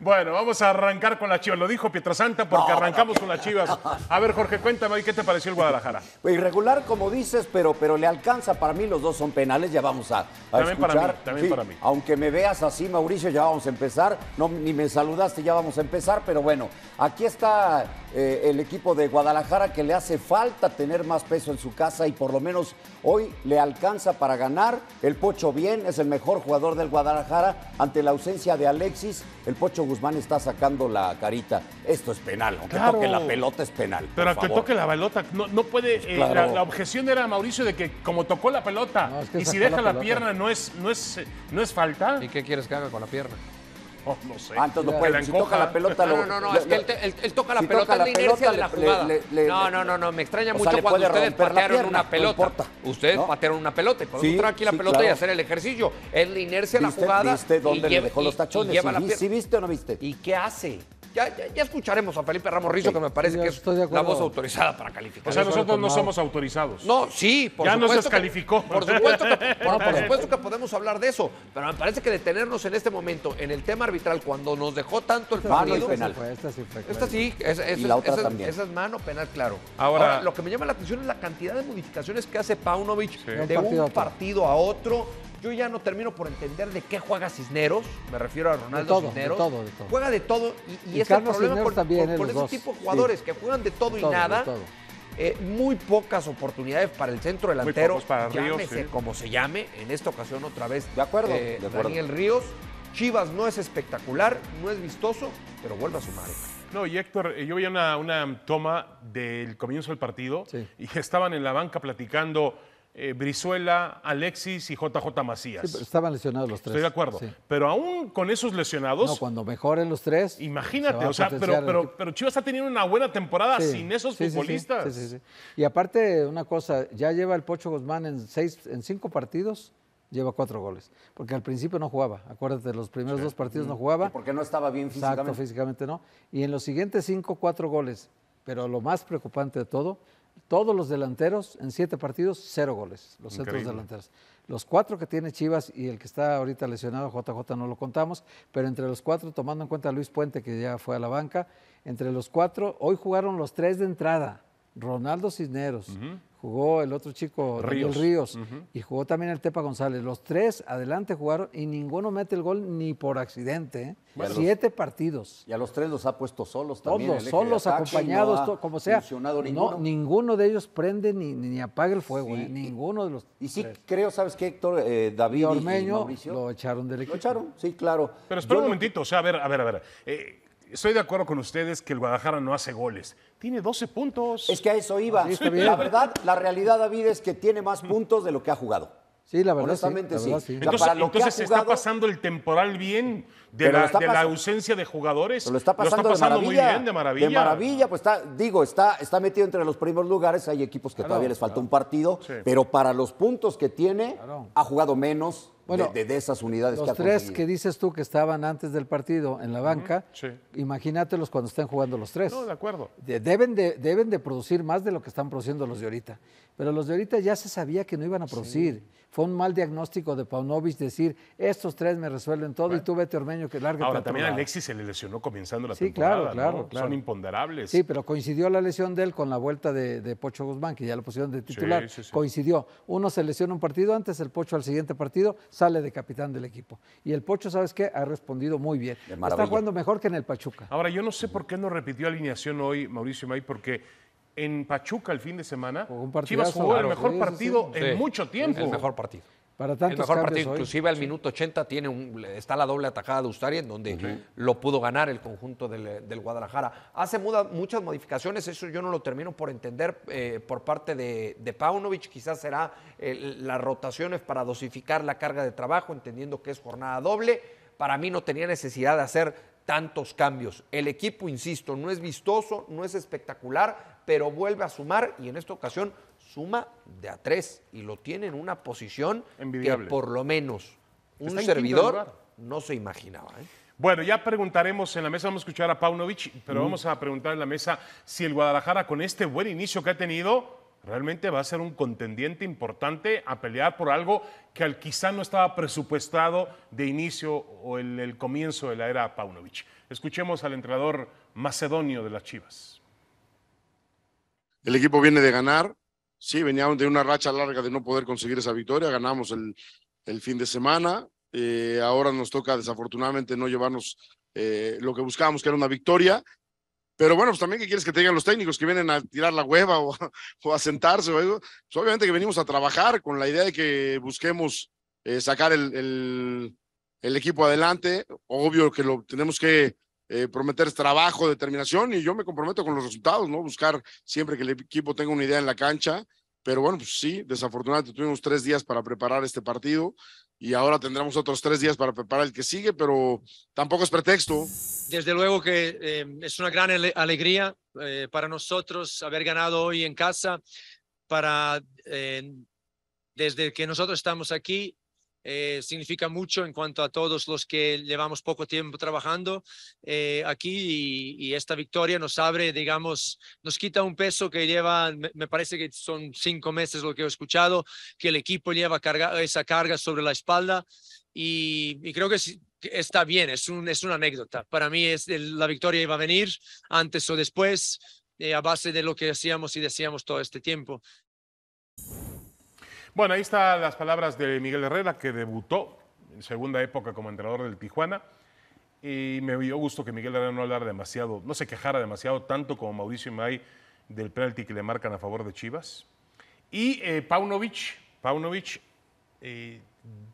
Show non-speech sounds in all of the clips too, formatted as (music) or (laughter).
Bueno, vamos a arrancar con la Chivas. Lo dijo Santa porque arrancamos con las Chivas. A ver, Jorge, cuéntame qué te pareció el Guadalajara. Pues irregular, como dices, pero, pero le alcanza. Para mí los dos son penales. Ya vamos a, también Para mí, también para mí. Aunque me veas así, Mauricio, ya vamos a empezar. No, ni me saludaste, ya vamos a empezar. Pero bueno, aquí está eh, el equipo de Guadalajara que le hace falta tener más peso en su casa y por lo menos hoy le alcanza para ganar. El Pocho bien, es el mejor jugador del Guadalajara. Ante la ausencia de Alexis, el Pocho Guzmán está sacando la carita. Esto es penal, aunque toque la pelota es penal. Pero que toque la pelota, no, puede. Pues eh, la, objeción era Mauricio de que como tocó la pelota y si deja la, pierna no es, no es, no es falta. ¿Y qué quieres que haga con la pierna? No, sé. Antes ah, no puede. Si toca la pelota, No, no, no, es que él, toca la pelota, es la inercia de la jugada. no, no, no, no, me extraña mucho cuando ustedes patearon una pelota. ustedes patearon una pelota y podemos aquí la pelota y hacer el ejercicio. Es la inercia de la jugada. ¿Viste dónde le dejó los tachones? ¿Sí viste o no viste? ¿Y qué hace? Ya, ya, escucharemos a Felipe Ramos Rizo, que me parece que es la voz autorizada para calificar. O sea, nosotros no somos autorizados. No, sí, por ya supuesto. nos descalificó. por, (laughs) ah, supuesto que, podemos hablar de eso, pero me parece que detenernos en este momento en el tema arbitral, cuando nos dejó tanto el partido. esta sí es mano penal, claro. Ahora, lo que me llama la atención es la cantidad de modificaciones que hace Paunovic de un partido a otro yo ya no termino por entender de qué juega Cisneros, me refiero a Ronaldo Cisneros. todo, todo. Juega de todo y, es el problema con, también, ese tipo de jugadores que juegan de todo y nada. Eh, muy pocas oportunidades para el centro delantero, para llámese como se llame, en esta ocasión otra vez. Eh, de acuerdo, Daniel Ríos. Chivas no es espectacular, no es vistoso, pero vuelve a sumar. No, y Héctor, eh, yo vi una, toma del comienzo del partido y y estaban en la banca platicando eh, Brizuela, Alexis y JJ Macías. estaban lesionados los tres. Estoy de acuerdo. Pero aún con esos lesionados. No, cuando mejoren los tres. Imagínate, o sea, pero, Chivas ha tenido una buena temporada sin esos futbolistas. Sí, sí, sí. Y aparte, una cosa, ya lleva el Pocho Guzmán en, seis, en cinco partidos lleva cuatro goles. Porque al principio no jugaba, acuérdate, los primeros dos partidos no jugaba. Porque no estaba bien físicamente. Exacto, físicamente no. Y en los siguientes cinco, cuatro goles. Pero lo más preocupante de todo todos los delanteros en siete partidos, cero goles, los centros delanteros. Los cuatro que tiene Chivas y el que está ahorita lesionado, JJ, no lo contamos, pero entre los cuatro, tomando en cuenta a Luis Puente, que ya fue a la banca, entre los cuatro, hoy jugaron los tres de entrada. Ronaldo Cisneros, jugó el otro chico, Ríos, Ríos y jugó también el Tepa González. Los tres adelante jugaron y ninguno mete el gol ni por accidente. ¿eh? Siete partidos. Y a los tres los ha puesto solos también. Todos, solos, acompañados, como sea. No, ninguno. de ellos prende ni, apaga el fuego, ¿eh? ninguno de los Y sí creo, ¿sabes qué, Héctor? Eh, David y Ormeño lo echaron del equipo. Lo echaron, sí, claro. Pero espera un momentito, o sea, a ver, a ver, a ver estoy de acuerdo con ustedes que el Guadalajara no hace goles. Tiene 12 puntos. Es que a eso iba. la verdad, la realidad, David, es que tiene más puntos de lo que ha jugado. Sí, la verdad. Honestamente, sí. Entonces, se está pasando el temporal bien de, la, ausencia de jugadores. lo está pasando, muy bien, de maravilla. De maravilla, pues está, digo, está, está metido entre los primeros lugares. Hay equipos que ah, todavía les falta un partido, pero para los puntos que tiene, ha jugado menos bueno, de, esas unidades. Los tres que dices tú que estaban antes del partido en la banca, imagínatelos cuando estén jugando los tres. deben, de, deben de producir más de lo que están produciendo los de ahorita pero los de ahorita ya se sabía que no iban a producir. Fue un mal diagnóstico de Paunovic decir, estos tres me resuelven todo y tú vete este Ormeño que larga. Ahora también a Alexis se le lesionó comenzando la temporada. Claro, claro, Son imponderables. Sí, pero coincidió la lesión de él con la vuelta de, Pocho Guzmán, que ya lo pusieron de titular. coincidió. Uno se lesiona un partido antes, el Pocho al siguiente partido sale de capitán del equipo. Y el Pocho, ¿sabes qué? Ha respondido muy bien. Está jugando mejor que en el Pachuca. Ahora, yo no sé por qué no repitió alineación hoy Mauricio May, porque en Pachuca el fin de semana. Chivas jugó el mejor partido en mucho tiempo. El mejor partido. Para el inclusive al minuto 80 tiene un, está la doble atajada de Ustari, en donde lo pudo ganar el conjunto del, Guadalajara. Hace muchas modificaciones, eso yo no lo termino por entender eh, por parte de, de, Paunovic. Quizás será eh, las rotaciones para dosificar la carga de trabajo, entendiendo que es jornada doble. Para mí no tenía necesidad de hacer tantos cambios. El equipo, insisto, no es vistoso, no es espectacular, pero vuelve a sumar y en esta ocasión suma de a tres y lo tiene en una posición que por lo menos un servidor no se imaginaba. ¿eh? Bueno, ya preguntaremos en la mesa, vamos a escuchar a Paunovic, pero vamos a preguntar en la mesa si el Guadalajara con este buen inicio que ha tenido realmente va a ser un contendiente importante a pelear por algo que quizá no estaba presupuestado de inicio o en el comienzo de la era Paunovic. Escuchemos al entrenador macedonio de las Chivas. El equipo viene de ganar, sí, veníamos de una racha larga de no poder conseguir esa victoria, ganamos el, el fin de semana, eh, ahora nos toca desafortunadamente no llevarnos eh, lo que buscábamos, que era una victoria. Pero bueno, pues también, ¿qué quieres que tengan los técnicos que vienen a tirar la hueva (laughs) o, a sentarse? O algo, Pues obviamente que venimos a trabajar con la idea de que busquemos eh, sacar el, el, el, equipo adelante. Obvio que lo tenemos que eh, prometer trabajo, determinación y yo me comprometo con los resultados, ¿no? Buscar siempre que el equipo tenga una idea en la cancha. Pero bueno, pues sí, desafortunadamente tuvimos tres días para preparar este partido y ahora tendremos otros tres días para preparar el que sigue, pero tampoco es pretexto. Desde luego que eh, es una gran alegría eh, para nosotros haber ganado hoy en casa, para desde que nosotros estamos aquí eh, significa mucho en cuanto a todos los que llevamos poco tiempo trabajando eh, aquí y, esta victoria nos abre, digamos, nos quita un peso que lleva, me, parece que son cinco meses lo que he escuchado, que el equipo lleva carga, esa carga sobre la espalda y, creo que está bien, es, un, es una anécdota. Para mí es, la victoria iba a venir antes o después, eh, a base de lo que hacíamos y decíamos todo este tiempo. Bueno, ahí están las palabras de Miguel Herrera, que debutó en segunda época como entrenador del Tijuana. Y me dio gusto que Miguel Herrera no hablara demasiado, no se quejara demasiado, tanto como Mauricio May del penalti que le marcan a favor de Chivas. Y eh, Paunovic, Paunovic, eh,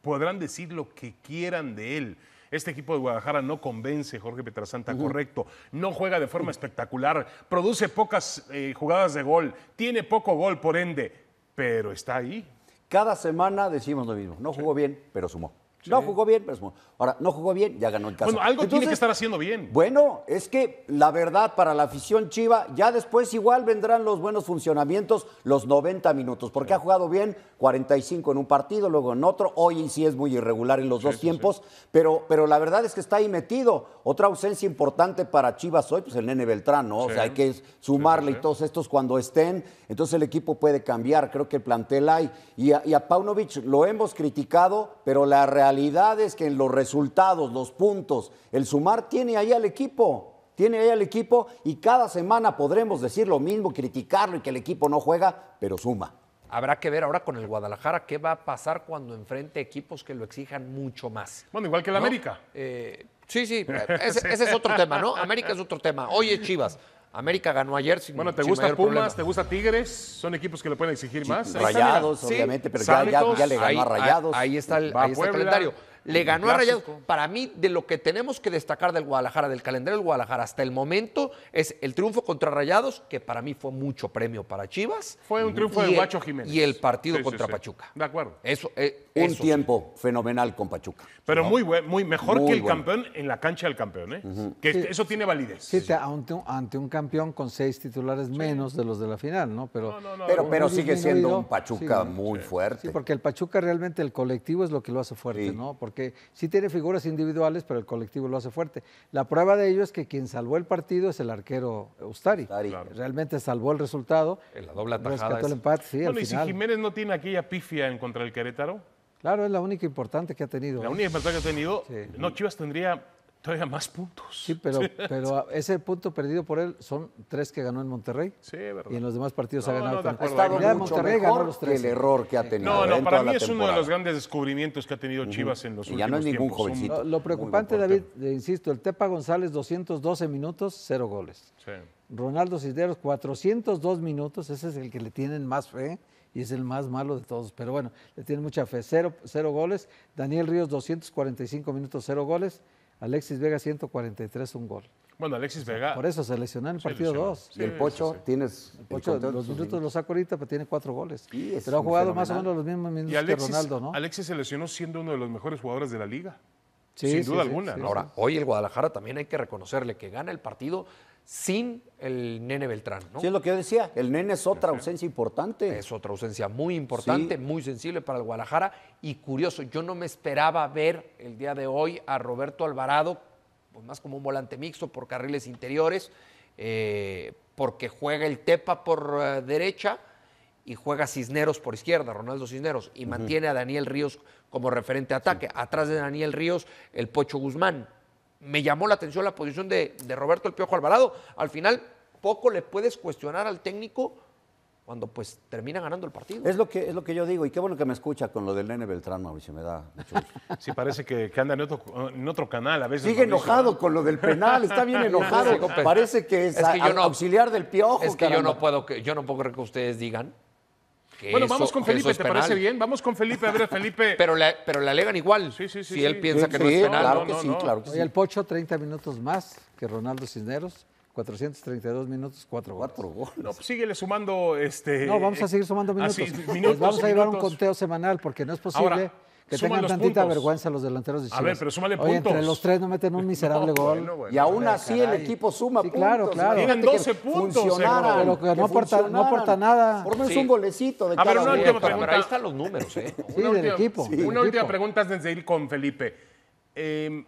podrán decir lo que quieran de él. Este equipo de Guadalajara no convence, Jorge Petrasanta, correcto. No juega de forma espectacular, produce pocas eh, jugadas de gol, tiene poco gol, por ende, pero está ahí. Cada semana decimos lo mismo. No jugó bien, pero sumó. No jugó bien, pero ahora no jugó bien, ya ganó el caso. Bueno, algo tiene que estar haciendo bien. Bueno, es que la verdad para la afición Chiva, ya después igual vendrán los buenos funcionamientos, los 90 minutos, porque ha jugado bien 45 en un partido, luego en otro, hoy sí es muy irregular en los dos tiempos, pero, pero la verdad es que está ahí metido. Otra ausencia importante para Chivas hoy, pues el Nene Beltrán, ¿no? O sea, hay que sumarle y todos estos cuando estén. Entonces el equipo puede cambiar, creo que el plantel hay. Y a, y a Paunovic lo hemos criticado, pero la realidad realidad es que en los resultados, los puntos, el sumar tiene ahí al equipo. Tiene ahí al equipo y cada semana podremos decir lo mismo, criticarlo y que el equipo no juega, pero suma. Habrá que ver ahora con el Guadalajara qué va a pasar cuando enfrente equipos que lo exijan mucho más. Bueno, igual que el América. Eh, sí, sí, (laughs) ese, ese, es otro tema, ¿no? América es otro tema. Oye, Chivas, América ganó ayer sin Bueno, ¿te gusta Pumas? ¿Te gusta Tigres? Son equipos que le pueden exigir más. Rayados, obviamente, pero ya, le ganó a Rayados. Ahí, está el, ahí está el calendario le ganó a Rayados. Para mí, de lo que tenemos que destacar del Guadalajara, del calendario del Guadalajara hasta el momento, es el triunfo contra Rayados, que para mí fue mucho premio para Chivas. Fue un triunfo de Guacho Jiménez. Y el partido contra Pachuca. De acuerdo. Eso, eh, un tiempo fenomenal con Pachuca. Pero muy, muy mejor que el campeón en la cancha del campeón, ¿eh? Que eso tiene validez. ante un, campeón con seis titulares menos de los de la final, ¿no? Pero, pero, pero sigue siendo un Pachuca muy fuerte. Sí, porque el Pachuca realmente, el colectivo es lo que lo hace fuerte, ¿no? porque sí tiene figuras individuales, pero el colectivo lo hace fuerte. La prueba de ello es que quien salvó el partido es el arquero Ustari. Realmente salvó el resultado. En la doble atajada. el empate, bueno, y si Jiménez no tiene aquella pifia en contra del Querétaro. Claro, es la única importante que ha tenido. La única importante que ha tenido. No, Chivas tendría Todavía más puntos. Sí, pero, (laughs) pero ese punto perdido por él son tres que ganó en Monterrey. Sí, verdad. Y en los demás partidos ha ganado. Monterrey ganó los tres. el error que ha tenido. No, no, para mí es uno de los grandes descubrimientos que ha tenido Chivas en los en los y ya no es ningún Jovencito. Lo, preocupante, David, eh, insisto, el Tepa González, 212 minutos, cero goles. Sí. Ronaldo Cisneros, 402 minutos, ese es el que le tienen más fe y es el más malo de todos. Pero bueno, le tienen mucha fe, cero, cero goles. Daniel Ríos, 245 minutos, cero goles. Alexis Vega 143, un gol. Bueno, Alexis Vega. Por eso se lesionó en el partido 2. y el Pocho, tienes. El los minutos los saco ahorita, pero tiene cuatro goles. pero ha jugado más o menos los mismos minutos que Ronaldo, ¿no? Alexis se lesionó siendo uno de los mejores jugadores de la liga. sin duda alguna. Ahora, hoy el Guadalajara también hay que reconocerle que gana el partido sin el nene Beltrán. ¿no? Sí, es lo que yo decía, el nene es otra ausencia importante. Es otra ausencia muy importante, muy sensible para el Guadalajara y curioso, yo no me esperaba ver el día de hoy a Roberto Alvarado, pues más como un volante mixto por carriles interiores, eh, porque juega el Tepa por eh, derecha y juega Cisneros por izquierda, Ronaldo Cisneros, y mantiene a Daniel Ríos como referente de ataque. Atrás de Daniel Ríos, el Pocho Guzmán me llamó la atención la posición de, Roberto El Piojo Alvarado. Al final, poco le puedes cuestionar al técnico cuando pues termina ganando el partido. Es lo que, es lo que yo digo, y qué bueno que me escucha con lo del nene Beltrán, Mauricio, me da (laughs) Sí, parece que, que anda en otro, canal a veces. Sigue enojado con lo del penal, está bien (laughs) enojado. parece que es, auxiliar del Piojo. Es que yo no, puedo, que yo no puedo creer que ustedes digan bueno, vamos con Felipe, ¿te parece bien? Vamos con Felipe, a ver, (laughs) Felipe. pero, le, pero le alegan igual. Si él piensa que no es penal. Claro que sí, claro que sí. el Pocho, 30 minutos más que Ronaldo Cisneros. 432 minutos, 4 goles. No, pues síguele sumando este. No, vamos a seguir sumando (laughs) minutos. vamos a llevar un conteo semanal porque no es posible. Que tengan tantita vergüenza los delanteros de Chivas. A ver, pero súmale Oye, puntos. entre los tres no meten un (laughs) miserable gol. y aún así el equipo suma sí, claro, Claro, ¿eh? Tienen 12 puntos. Pero que, no, aporta, nada. Por lo menos un golecito de a ver, una última pregunta. Pero ahí están los números, ¿eh? sí, una del última, equipo. una última pregunta antes de ir con Felipe. Em,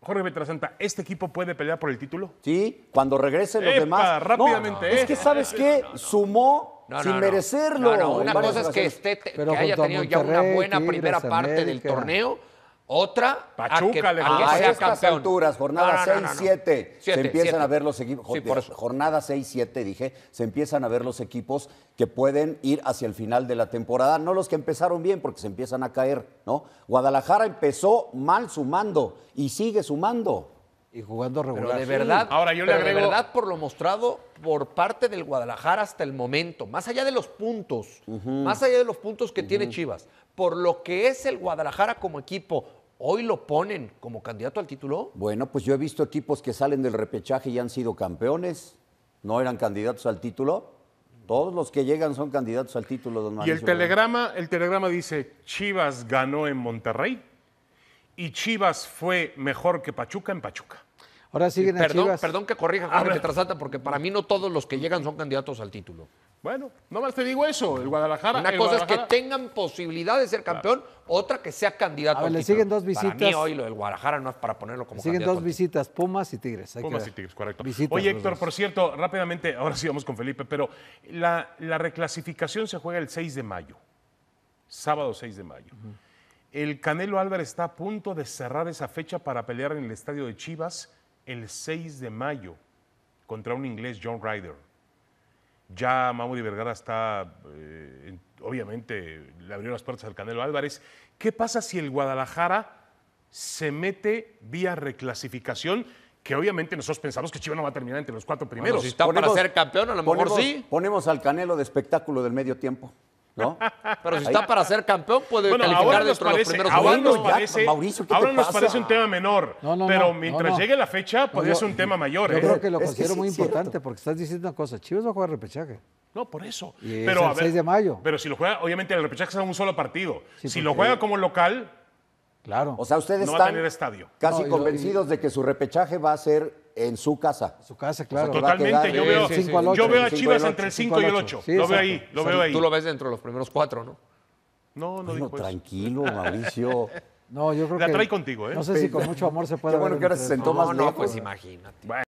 Jorge Betrasanta, ¿este equipo puede pelear por el título? Sí, cuando regresen los Epa, demás. Rápidamente, no, Es ¿eh? que, ¿sabes qué? Sumó sin merecerlo. Una cosa es que, esté, haya tenido ya una buena primera parte del torneo. Otra, Pachuca a que, le alturas, jornada 6-7, se empiezan a ver los equipos. Jornada 6-7, dije, se empiezan a ver los equipos que pueden ir hacia el final de la temporada. No los que empezaron bien, porque se empiezan a caer, ¿no? Guadalajara empezó mal sumando y sigue sumando y jugando regular. Pero de verdad, ahora yo le agrego... de verdad por lo mostrado por parte del Guadalajara hasta el momento, más allá de los puntos, más allá de los puntos que tiene Chivas, por lo que es el Guadalajara como equipo, hoy lo ponen como candidato al título. Bueno, pues yo he visto equipos que salen del repechaje y han sido campeones, no eran candidatos al título. Todos los que llegan son candidatos al título, don Y el telegrama, el telegrama dice, Chivas ganó en Monterrey y Chivas fue mejor que Pachuca en Pachuca. Ahora siguen en Perdón que corrija Jorge trasata, porque para mí no todos los que llegan son candidatos al título. Bueno, nomás te digo eso, el Guadalajara. Una cosa es que tengan posibilidad de ser campeón, otra que sea candidato a le siguen dos visitas. Para mí hoy lo del Guadalajara no es para ponerlo como siguen candidato. Siguen dos visitas, Pumas y Tigres. Pumas y Tigres, correcto. Oye, Héctor, por cierto, rápidamente, ahora sí vamos con Felipe, pero la, reclasificación se juega el 6 de mayo, sábado 6 de mayo. El Canelo Álvarez está a punto de cerrar esa fecha para pelear en el estadio de Chivas el 6 de mayo contra un inglés John Ryder. Ya Mauri Vergara está, eh, obviamente, le abrió las puertas al Canelo Álvarez. ¿Qué pasa si el Guadalajara se mete vía reclasificación? Que obviamente nosotros pensamos que Chivas no va a terminar entre los cuatro primeros. si está para ser campeón, a lo mejor sí. Ponemos al Canelo de espectáculo del medio tiempo. Pero si está para ser campeón, puede calificar dentro de los primeros ahora nos parece, ahora nos parece un tema menor, pero mientras llegue la fecha podría pues, ser un tema mayor. Yo creo ¿eh? que lo considero muy importante porque estás diciendo una cosa, Chivas va a jugar repechaje. No, por eso. pero, a 6 de mayo. Pero si lo juega, obviamente el repechaje es un solo partido. si lo juega como local... Claro. O sea, ustedes están a estadio. casi convencidos de que su repechaje va a ser en su casa. En su casa, claro. Totalmente. Yo veo, yo veo a Chivas entre el 5 y el 8. lo veo ahí, lo veo ahí. Tú lo ves dentro de los primeros cuatro, ¿no? No, no, tranquilo, (laughs) Mauricio. No, yo creo que. La trae contigo, ¿eh? No sé si con mucho amor se puede. Qué bueno que ahora se sentó más. No, no, pues imagínate.